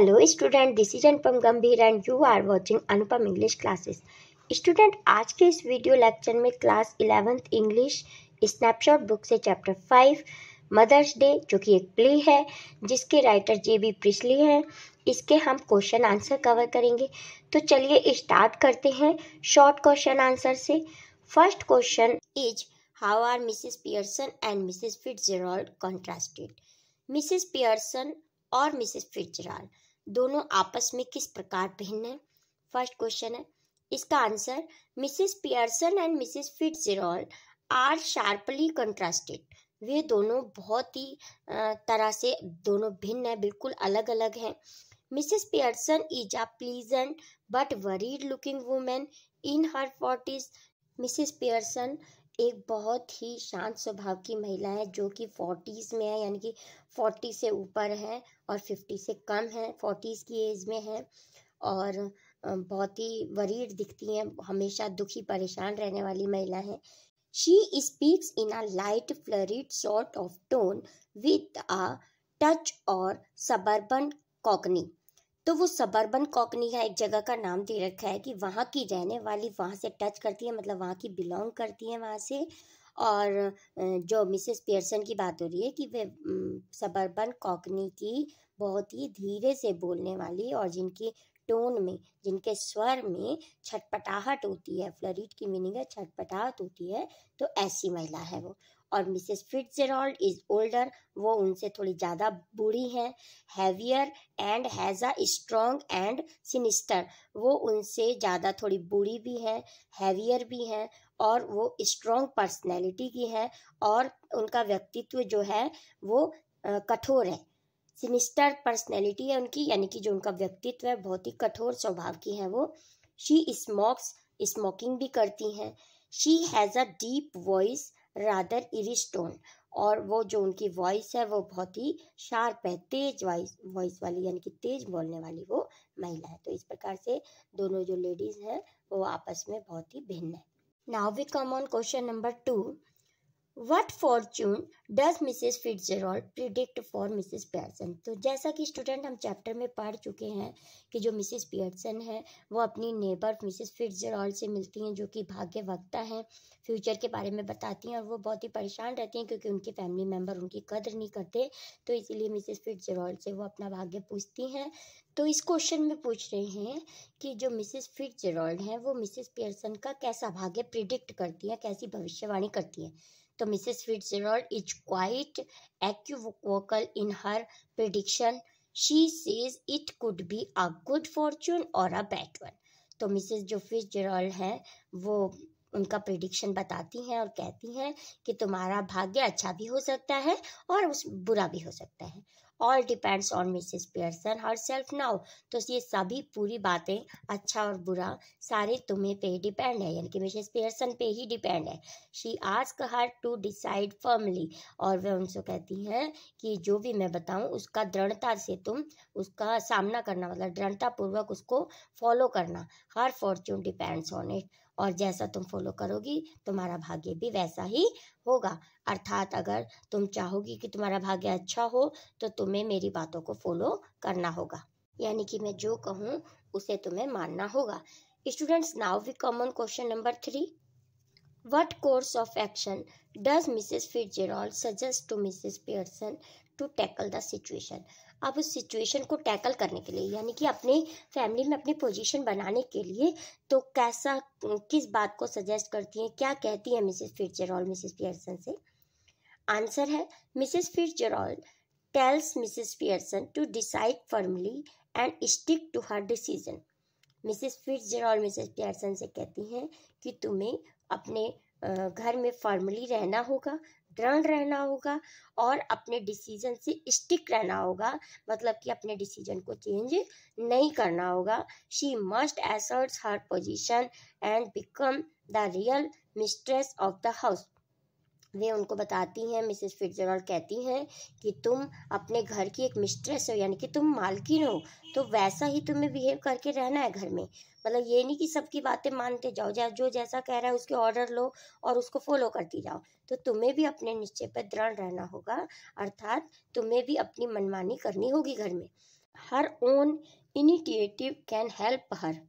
Hello student this is Anupam Gambhir and you are watching Anupam English classes student आज के इस video lecture में class eleventh English snapshot book से chapter five mother's day जो कि एक प्ले है जिसके राइटर जे बी प्रिस्ली हैं इसके हम क्वेश्चन आंसर कवर करेंगे तो चलिए स्टार्ट करते हैं शॉर्ट क्वेश्चन आंसर से first question is how are Mrs Pearson and Mrs Fitzgerald contrasted Mrs Pearson और मिसिस फिट्जरॉल्ड दोनों आपस में किस प्रकार भिन्न है फर्स्ट क्वेश्चन है इसका answer Mrs Pearson and Mrs Fitzgerald are sharply contrasted वे दोनों बहुत ही तरह से दोनों भिन्न है बिल्कुल अलग अलग हैं Mrs Pearson is a pleasant but worried looking woman in her forties Mrs Pearson एक बहुत ही शांत स्वभाव की महिला है जो कि फोर्टीज़ में है यानी कि फोर्टी से ऊपर है और फिफ्टी से कम है फोर्टीज़ की एज में है और बहुत ही वरीड दिखती हैं हमेशा दुखी परेशान रहने वाली महिला है she speaks in a light flurried sort of tone with a touch और सबर्बन कॉकनी तो वो सबर्बन कॉकनी का एक जगह का नाम दे रखा है कि वहाँ की रहने वाली वहाँ से टच करती है मतलब वहाँ की बिलोंग करती है वहाँ से और जो मिसेस पियर्सन की बात हो रही है कि वे सबर्बन कॉकनी की बहुत ही धीरे से बोलने वाली और जिनकी टोन में जिनके स्वर में छटपटाहट होती है फ्लरिट की मीनिंग है छटपटाहट होती है तो ऐसी महिला है वो और मिसेस फिट्जरॉल्ड इज ओल्डर वो उनसे थोड़ी ज़्यादा बूढ़ी हैं heavier and has a strong and sinister वो उनसे ज़्यादा थोड़ी बूढ़ी भी हैं हैवियर भी हैं और वो स्ट्रॉन्ग पर्सनैलिटी की हैं और उनका व्यक्तित्व जो है वो कठोर है सिनिस्टर पर्सनैलिटी है उनकी यानी कि जो उनका व्यक्तित्व है बहुत ही कठोर स्वभाव की है वो शी स्मोक्स स्मोकिंग भी करती हैं she has a deep voice rather इरिस्टोन और वो जो उनकी वॉइस है वो बहुत ही शार्प है तेज वॉइस वॉइस वाली यानी कि तेज बोलने वाली वो महिला है तो इस प्रकार से दोनों जो लेडीज़ हैं वो आपस में बहुत ही भिन्न है now we come on question number two what fortune does Mrs Fitzgerald predict for Mrs Pearson तो जैसा कि स्टूडेंट हम चैप्टर में पढ़ चुके हैं कि जो मिसेस पियर्सन है वो अपनी नेबर मिसेस फिट्जरॉल्ड से मिलती हैं जो कि भाग्य वक्ता हैं फ्यूचर के बारे में बताती हैं और वो बहुत ही परेशान रहती हैं क्योंकि उनके फैमिली मेम्बर उनकी कदर नहीं करते तो इसीलिए मिसेस फिट्जरॉल्ड से वो अपना भाग्य पूछती हैं तो इस क्वेश्चन में पूछ रहे हैं कि जो मिसेस फिट्जरॉल्ड हैं वो मिसेस पियर्सन का कैसा भाग्य प्रिडिक्ट करती हैं कैसी भविष्यवाणी करती हैं तो Mrs Fitzgerald is quite equivocal in her prediction she says it could be a good fortune और अ बैड वन तो मिसेस जो फिट्जरल्ड हैं वो उनका प्रिडिक्शन बताती हैं और कहती हैं कि तुम्हारा भाग्य अच्छा भी हो सकता है और उस बुरा भी हो सकता है all depends on Mrs Pearson herself now तो ये सभी पूरी बातें अच्छा और बुरा सारे तुम्हें पे डिपेंड है यानी कि मिसेस पियर्सन पे ही डिपेंड है she ask her to decide firmly और वह उनसे कहती हैं कि जो भी मैं बताऊं उसका दृढ़ता से तुम उसका सामना करना मतलब दृढ़तापूर्वक उसको फॉलो करना her fortune depends on it और जैसा तुम फॉलो करोगी तुम्हारा भाग्य भी वैसा ही होगा अर्थात अगर तुम चाहोगी कि तुम्हारा भाग्य अच्छा हो तो तुम्हें मेरी बातों को फॉलो करना होगा यानी कि मैं जो कहूँ उसे तुम्हें मानना होगा students now we come on question number three What course of action does Mrs. Fitzgerald suggest to Mrs Pearson to tackle the situation आप उस सिचुएशन को टैकल करने के लिए यानी कि अपने फैमिली में अपनी पोजीशन बनाने के लिए तो कैसा किस बात को सजेस्ट करती हैं क्या कहती हैं मिसेस फिट्जरॉल मिसेस पियर्सन से आंसर है Mrs Fitzgerald tells Mrs Pearson to decide firmly and stick to her decision Mrs Fitzgerald Mrs Pearson से कहती हैं कि तुम्हें अपने घर में फॉर्मली रहना होगा न्यूट्रल रहना होगा और अपने डिसीजन से स्टिक रहना होगा मतलब कि अपने डिसीजन को चेंज नहीं करना होगा she must asserts her position and become the real mistress of the house वे उनको बताती हैं मिसेस फिटजरॉल कहती हैं कि तुम अपने घर की एक मिस्ट्रेस हो यानी कि तुम मालकिन हो तो वैसा ही तुम्हें बिहेव करके रहना है घर में मतलब ये नहीं कि सबकी बातें मानते जाओ जा, जो जैसा कह रहा है उसके ऑर्डर लो और उसको फॉलो करती जाओ तो तुम्हें भी अपने निश्चय पर दृढ़ रहना होगा अर्थात तुम्हें भी अपनी मनमानी करनी होगी घर में her own initiative can help her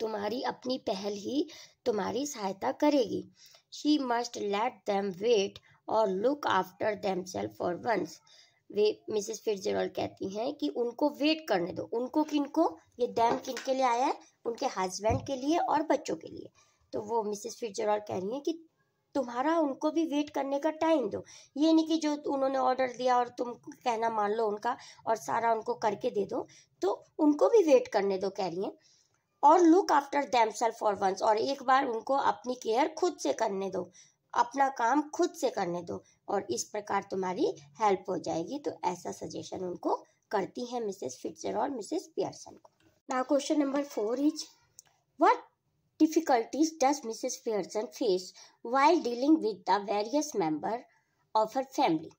तुम्हारी अपनी पहल ही तुम्हारी सहायता करेगी She must let them wait or look after themselves for once वे मिसेस फिट्जरल्ड कहती हैं कि उनको वेट करने दो उनको किनको ये डैम किन के लिए आया है उनके हस्बैंड के लिए और बच्चों के लिए तो वो मिसेस फिट्जरल्ड कह रही हैं कि तुम्हारा उनको भी वेट करने का टाइम दो ये नहीं कि जो उन्होंने ऑर्डर दिया और तुम कहना मान लो उनका और सारा उनको करके दे दो तो उनको भी वेट करने दो कह रही हैं और look after themselves for once और एक बार उनको अपनी केयर खुद से करने दो अपना काम खुद से करने दो और इस प्रकार तुम्हारी हेल्प हो जाएगी तो ऐसा सजेशन उनको करती हैं मिसेस फिट्जर और मिसेस पियर्सन को ना question number four is what difficulties does Mrs Pearson face while dealing with the various member of her family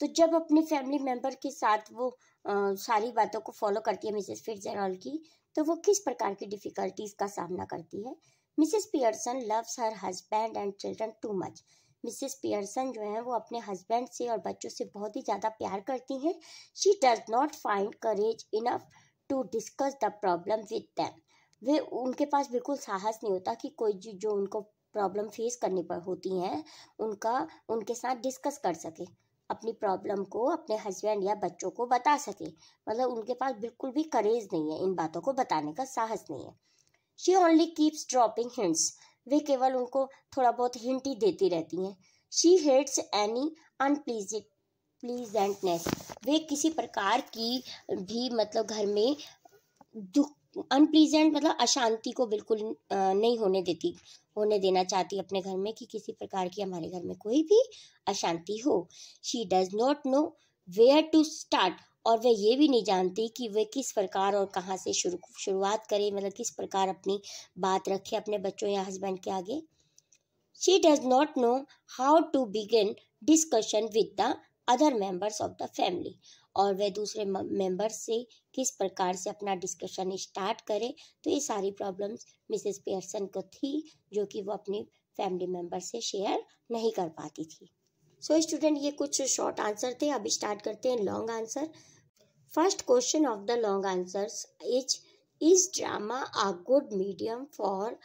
तो जब अपने फैमिली मेंबर के साथ वो आ, सारी बातों को फॉलो करती है मिसेस फिट्जरॉल की तो वो किस प्रकार की डिफिकल्टीज का सामना करती है Mrs Pearson loves her husband and children too much Mrs Pearson जो है वो अपने हस्बैंड से और बच्चों से बहुत ही ज़्यादा प्यार करती हैं she does not find courage enough to discuss the problem with them वे उनके पास बिल्कुल साहस नहीं होता कि कोई जो उनको प्रॉब्लम फेस करनी पर होती हैं उनका उनके साथ डिस्कस कर सके अपनी प्रॉब्लम को अपने हस्बैंड या बच्चों को बता सके मतलब उनके पास बिल्कुल भी करेज नहीं है इन बातों को बताने का साहस नहीं है she only keeps dropping hints वे केवल उनको थोड़ा बहुत हिंट ही देती रहती हैं she hates any unpleasantness वे किसी प्रकार की भी मतलब घर में दुख अनप्लीजेंट मतलब अशांति को बिल्कुल नहीं होने देती होने देना चाहती अपने घर में कि किसी प्रकार की हमारे घर में कोई भी अशांति हो she does not know where to start और वह ये भी नहीं जानती कि वह किस प्रकार और कहाँ से शुरू शुरुआत करे मतलब किस प्रकार अपनी बात रखे अपने बच्चों या हस्बैंड के आगे she does not know how to begin discussion with the other members of the family और वह दूसरे मेंबर्स से किस प्रकार से अपना डिस्कशन स्टार्ट करें तो ये सारी प्रॉब्लम्स मिसेस पियर्सन को थी जो कि वो अपनी फैमिली मेंबर से शेयर नहीं कर पाती थी सो so, स्टूडेंट ये कुछ शॉर्ट आंसर थे अब स्टार्ट करते हैं long answer first question of the long answers is is drama a good medium for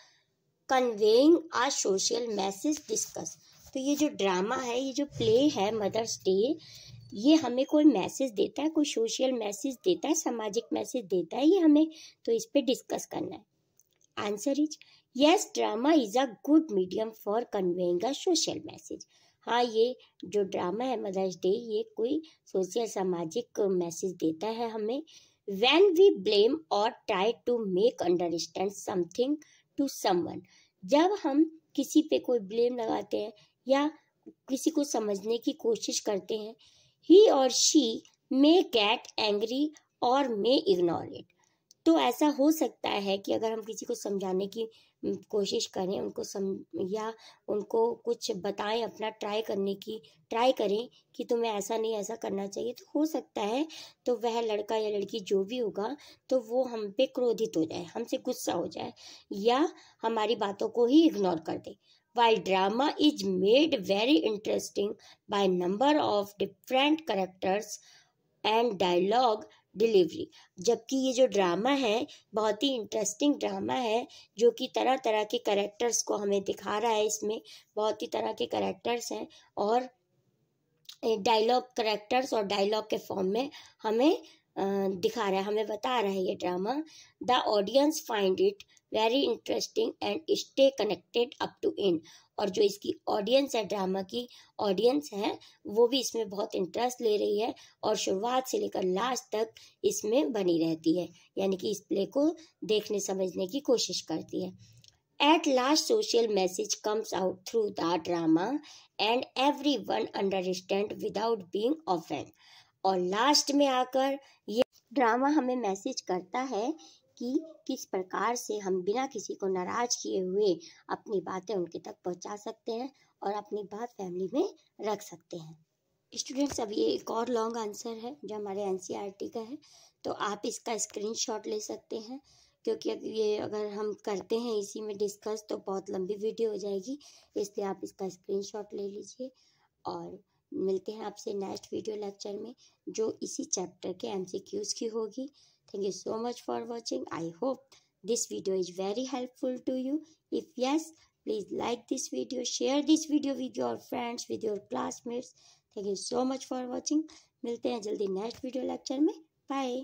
conveying a social message discuss तो ये जो ड्रामा है ये जो प्ले है मदर्स डे ये हमें कोई मैसेज देता है कोई सोशल मैसेज देता है सामाजिक मैसेज देता है ये हमें तो इस पर डिस्कस करना है answer is yes drama is a good medium for conveying a social message हाँ ये जो ड्रामा है मदर्स डे ये कोई सोशल सामाजिक मैसेज देता है हमें वैन वी ब्लेम और try to make understand something to someone जब हम किसी पे कोई ब्लेम लगाते हैं या किसी को समझने की कोशिश करते हैं ही और शी मे गेट एंग्री और मे इग्नोर इट तो ऐसा हो सकता है कि अगर हम किसी को समझाने की कोशिश करें उनको सम या उनको कुछ बताएं अपना ट्राई करने की ट्राई करें कि तुम्हें ऐसा नहीं ऐसा करना चाहिए तो हो सकता है तो वह लड़का या लड़की जो भी होगा तो वो हम पे क्रोधित हो जाए हमसे गुस्सा हो जाए या हमारी बातों को ही इग्नोर कर दे while drama is made very interesting by number of different characters and dialogue delivery जबकि ये जो ड्रामा है बहुत ही इंटरेस्टिंग ड्रामा है जो कि तरह तरह के करेक्टर्स को हमें दिखा रहा है इसमें बहुत ही तरह के करेक्टर्स हैं और डायलॉग करेक्टर्स और डायलॉग के फॉर्म में हमें दिखा रहा है हमें बता रहा है ये drama the audience find it very interesting and stay connected up to in और जो इसकी ऑडियंस है ड्रामा की ऑडियंस है वो भी इसमें बहुत इंटरेस्ट ले रही है और शुरुआत से लेकर लास्ट तक इसमें बनी रहती है यानी कि इस प्ले को देखने समझने की कोशिश करती है at last social message comes out through the drama and everyone understand without being offend और लास्ट में आकर ये ड्रामा हमें मैसेज करता है कि किस प्रकार से हम बिना किसी को नाराज किए हुए अपनी बातें उनके तक पहुंचा सकते हैं और अपनी बात फैमिली में रख सकते हैं स्टूडेंट्स अब ये एक और लॉन्ग आंसर है जो हमारे एन का है तो आप इसका स्क्रीन ले सकते हैं क्योंकि ये अगर हम करते हैं इसी में डिस्कस तो बहुत लंबी वीडियो हो जाएगी इसलिए आप इसका स्क्रीनशॉट ले लीजिए और मिलते हैं आपसे नेक्स्ट वीडियो लेक्चर में जो इसी चैप्टर के एमसीक्यूज़ की होगी Thank you so much for watching. I hope this video is very helpful to you. If yes, please like this video, share this video with your friends, with your classmates. Thank you so much for watching. मिलते हैं जल्दी next video lecture. Bye.